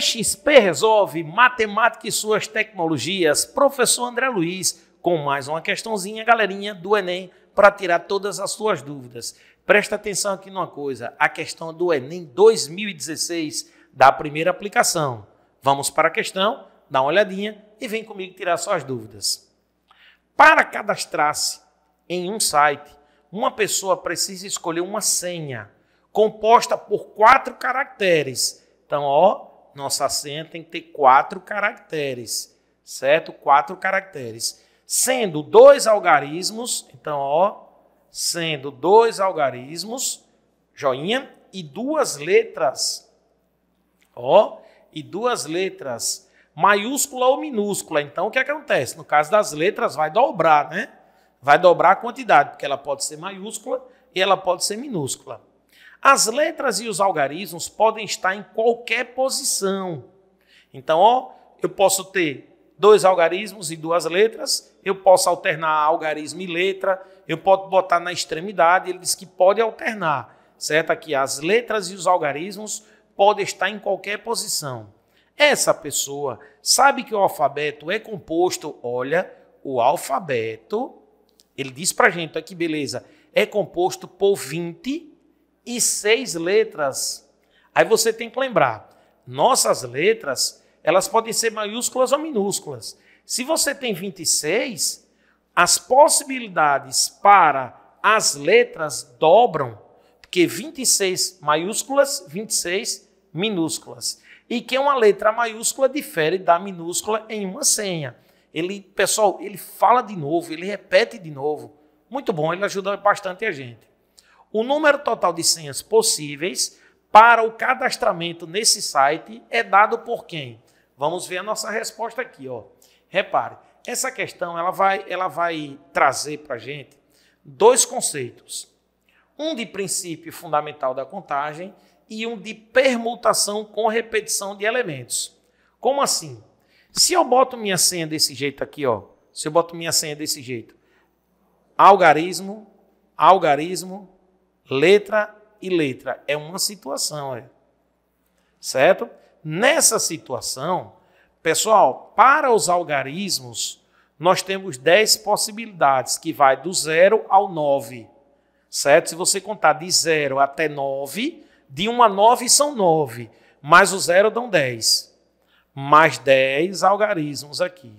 XP Resolve, Matemática e suas tecnologias. Professor André Luiz, com mais uma questãozinha, galerinha, do Enem, para tirar todas as suas dúvidas. Presta atenção aqui numa coisa: a questão do Enem 2016, da primeira aplicação. Vamos para a questão, dá uma olhadinha e vem comigo tirar suas dúvidas. Para cadastrar-se em um site, uma pessoa precisa escolher uma senha composta por quatro caracteres. Então, ó, nossa senha tem que ter quatro caracteres, certo? Quatro caracteres. Sendo dois algarismos, então, ó, sendo dois algarismos, joinha, e duas letras, ó, e duas letras, maiúscula ou minúscula. Então, o que acontece? No caso das letras, vai dobrar, né? Vai dobrar a quantidade, porque ela pode ser maiúscula e ela pode ser minúscula. As letras e os algarismos podem estar em qualquer posição. Então, ó, eu posso ter dois algarismos e duas letras, eu posso alternar algarismo e letra, eu posso botar na extremidade, ele diz que pode alternar, certo? Aqui as letras e os algarismos podem estar em qualquer posição. Essa pessoa sabe que o alfabeto é composto, olha, o alfabeto, ele diz pra gente, olha que beleza, é composto por 20 e seis letras. Aí você tem que lembrar, nossas letras, elas podem ser maiúsculas ou minúsculas. Se você tem 26, as possibilidades para as letras dobram, porque 26 maiúsculas, 26 minúsculas. E que uma letra maiúscula difere da minúscula em uma senha. Ele, pessoal, ele fala de novo, ele repete de novo. Muito bom, ele ajuda bastante a gente. O número total de senhas possíveis para o cadastramento nesse site é dado por quem? Vamos ver a nossa resposta aqui, ó. Repare, essa questão ela vai, ela vai trazer para a gente dois conceitos. Um de princípio fundamental da contagem e um de permutação com repetição de elementos. Como assim? Se eu boto minha senha desse jeito aqui, ó, se eu boto minha senha desse jeito, algarismo, algarismo, letra e letra. É uma situação, é. Certo? Nessa situação, pessoal, para os algarismos, nós temos 10 possibilidades, que vai do 0 ao 9. Certo? Se você contar de 0 até 9, de 1 a 9 são 9, mais o 0 dão 10. Mais 10 algarismos aqui.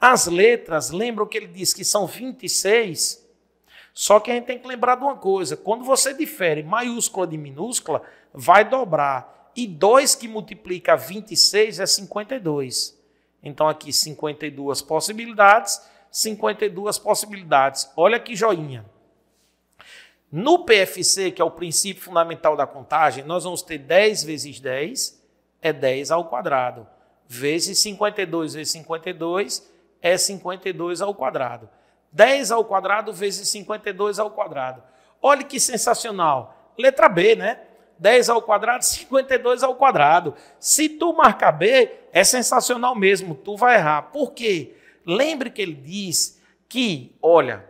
As letras, lembram que ele diz que são 26? Só que a gente tem que lembrar de uma coisa: quando você difere maiúscula de minúscula, vai dobrar. E 2 que multiplica 26 é 52. Então aqui 52 possibilidades, 52 possibilidades. Olha que joinha. No PFC, que é o princípio fundamental da contagem, nós vamos ter 10 vezes 10 é 10 ao quadrado, vezes 52 vezes 52 é 52 ao quadrado. 10 ao quadrado vezes 52 ao quadrado. Olha que sensacional. Letra B, né? 10 ao quadrado, 52 ao quadrado. Se tu marcar B, é sensacional mesmo, tu vai errar. Por quê? Lembre que ele diz que, olha,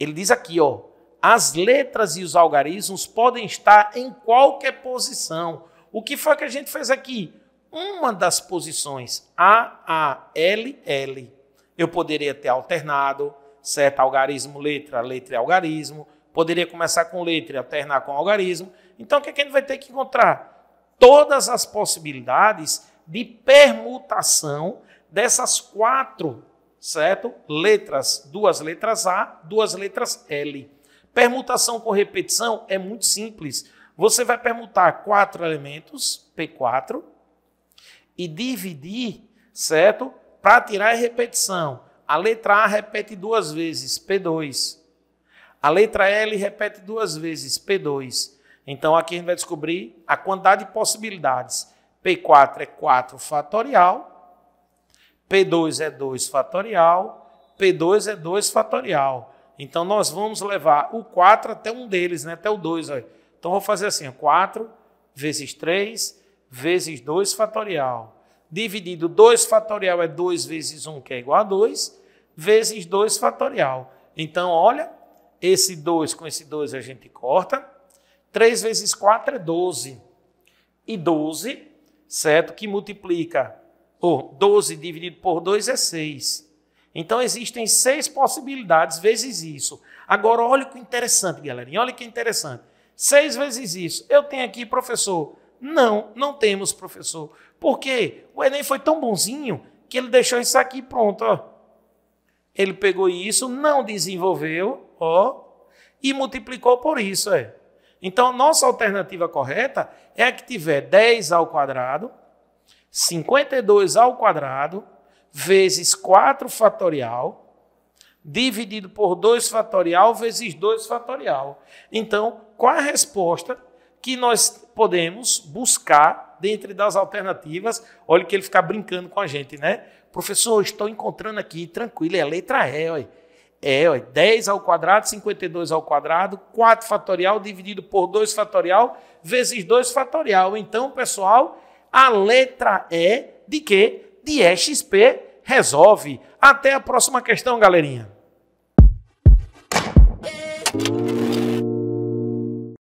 ele diz aqui, ó, as letras e os algarismos podem estar em qualquer posição. O que foi que a gente fez aqui? Uma das posições A, A, L, L. Eu poderia ter alternado, certo algarismo, letra, letra e é algarismo. Poderia começar com letra e alternar com algarismo. Então, o que, é que a gente vai ter que encontrar? Todas as possibilidades de permutação dessas quatro, certo? Letras, duas letras A, duas letras L. Permutação com repetição é muito simples. Você vai permutar quatro elementos, P4, e dividir, certo? Para tirar a repetição. A letra A repete duas vezes, P2. A letra L repete duas vezes, P2. Então aqui a gente vai descobrir a quantidade de possibilidades. P4 é 4 fatorial, P2 é 2 fatorial, P2 é 2 fatorial. Então nós vamos levar o 4 até um deles, né? até o 2. Então, Então vou fazer assim, 4 vezes 3 vezes 2 fatorial dividido 2 fatorial é 2 vezes 1, que é igual a 2, vezes 2 fatorial. Então, olha, esse 2 com esse 2 a gente corta. 3 vezes 4 é 12. E 12, certo? Que multiplica. Ou 12 dividido por 2 é 6. Então, existem 6 possibilidades vezes isso. Agora, olha que é interessante, galerinha. Olha que é interessante. 6 vezes isso. Eu tenho aqui, professor, não, não temos, professor. Por quê? O Enem foi tão bonzinho que ele deixou isso aqui pronto, ó. Ele pegou isso, não desenvolveu, ó, e multiplicou por isso, é. Então, nossa alternativa correta é a que tiver 10 ao quadrado, 52 ao quadrado, vezes 4 fatorial, dividido por 2 fatorial, vezes 2 fatorial. Então, qual a resposta que nós podemos buscar dentre das alternativas. Olha que ele fica brincando com a gente, né? Professor, estou encontrando aqui, tranquilo, é a letra E, olha. É, olha, 10 ao quadrado, 52 ao quadrado, 4 fatorial dividido por 2 fatorial, vezes 2 fatorial. Então, pessoal, a letra E de quê? De EXP resolve. Até a próxima questão, galerinha.